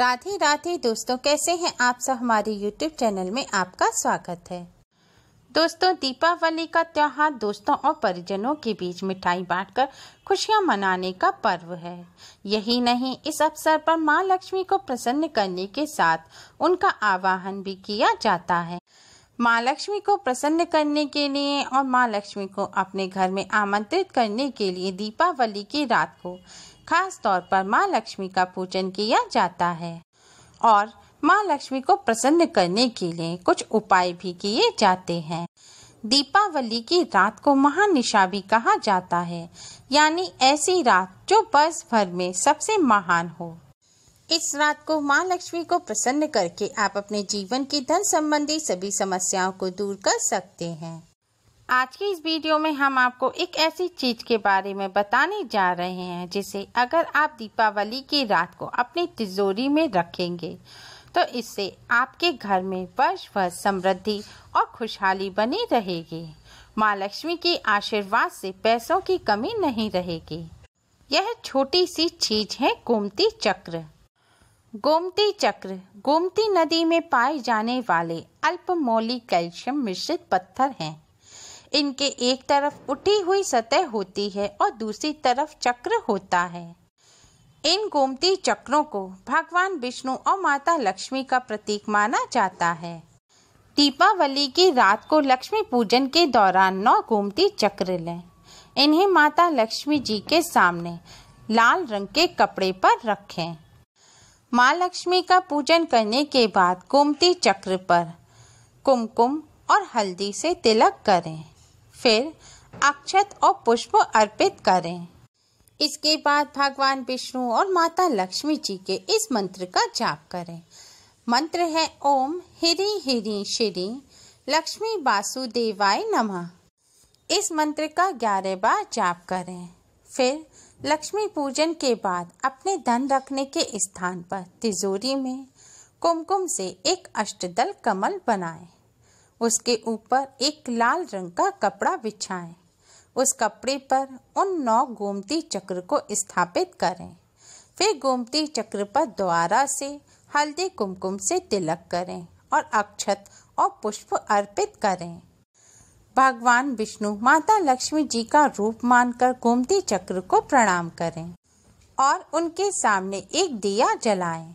राधे राधे दोस्तों कैसे हैं आप सब हमारे यूट्यूब चैनल में आपका स्वागत है दोस्तों दीपावली का त्यौहार दोस्तों और परिजनों के बीच मिठाई बांटकर खुशियां मनाने का पर्व है यही नहीं इस अवसर पर मां लक्ष्मी को प्रसन्न करने के साथ उनका आवाहन भी किया जाता है माँ लक्ष्मी को प्रसन्न करने के लिए और माँ लक्ष्मी को अपने घर में आमंत्रित करने के लिए दीपावली की रात को खास तौर पर माँ लक्ष्मी का पूजन किया जाता है और माँ लक्ष्मी को प्रसन्न करने के लिए कुछ उपाय भी किए जाते हैं दीपावली की रात को महानिशा भी कहा जाता है यानी ऐसी रात जो बस भर में सबसे महान हो इस रात को माँ लक्ष्मी को प्रसन्न करके आप अपने जीवन की धन संबंधी सभी समस्याओं को दूर कर सकते हैं आज की इस वीडियो में हम आपको एक ऐसी चीज के बारे में बताने जा रहे हैं जिसे अगर आप दीपावली की रात को अपनी तिजोरी में रखेंगे तो इससे आपके घर में वर्ष भर समृद्धि और खुशहाली बनी रहेगी माँ लक्ष्मी के आशीर्वाद से पैसों की कमी नहीं रहेगी यह छोटी सी चीज है कोमती चक्र गोमती चक्र गोमती नदी में पाए जाने वाले अल्पमौली कैल्शियम मिश्रित पत्थर हैं इनके एक तरफ उठी हुई सतह होती है और दूसरी तरफ चक्र होता है इन गोमती चक्रों को भगवान विष्णु और माता लक्ष्मी का प्रतीक माना जाता है दीपावली की रात को लक्ष्मी पूजन के दौरान नौ गोमती चक्र लें इन्हें माता लक्ष्मी जी के सामने लाल रंग के कपड़े पर रखें माँ लक्ष्मी का पूजन करने के बाद गोमती चक्र पर कुमकुम और हल्दी से तिलक करें फिर अक्षत और पुष्प अर्पित करें इसके बाद भगवान विष्णु और माता लक्ष्मी जी के इस मंत्र का जाप करें मंत्र है ओम हिरी हिरी श्री लक्ष्मी वासुदेवाय नमः इस मंत्र का ग्यारह बार जाप करें फिर लक्ष्मी पूजन के बाद अपने धन रखने के स्थान पर तिजोरी में कुमकुम से एक अष्टदल कमल बनाएं। उसके ऊपर एक लाल रंग का कपड़ा बिछाएं। उस कपड़े पर उन नौ गोमती चक्र को स्थापित करें फिर गोमती चक्र पर द्वारा से हल्दी कुमकुम से तिलक करें और अक्षत और पुष्प अर्पित करें भगवान विष्णु माता लक्ष्मी जी का रूप मानकर गोमती चक्र को प्रणाम करें और उनके सामने एक दिया जलाएं।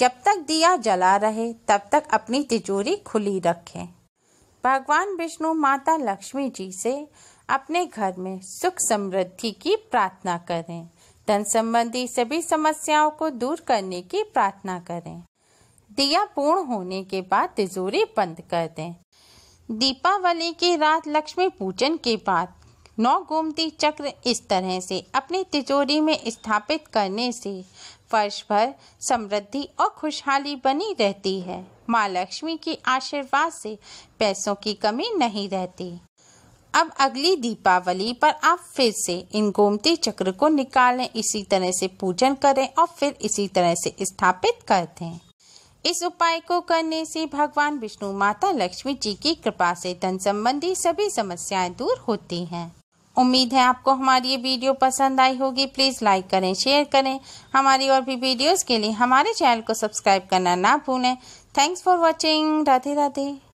जब तक दिया जला रहे तब तक अपनी तिजोरी खुली रखें भगवान विष्णु माता लक्ष्मी जी से अपने घर में सुख समृद्धि की प्रार्थना करें धन संबंधी सभी समस्याओं को दूर करने की प्रार्थना करें दिया पूर्ण होने के बाद तिजोरी बंद कर दें दीपावली की रात लक्ष्मी पूजन के बाद नौ गोमती चक्र इस तरह से अपनी तिजोरी में स्थापित करने से वर्ष भर समृद्धि और खुशहाली बनी रहती है माँ लक्ष्मी के आशीर्वाद से पैसों की कमी नहीं रहती अब अगली दीपावली पर आप फिर से इन गोमती चक्र को निकालें इसी तरह से पूजन करें और फिर इसी तरह से स्थापित कर दें इस उपाय को करने से भगवान विष्णु माता लक्ष्मी जी की कृपा से धन संबंधी सभी समस्याएं दूर होती हैं उम्मीद है आपको हमारी ये वीडियो पसंद आई होगी प्लीज़ लाइक करें शेयर करें हमारी और भी वीडियोस के लिए हमारे चैनल को सब्सक्राइब करना ना भूलें thanks for watching Radhe Radhe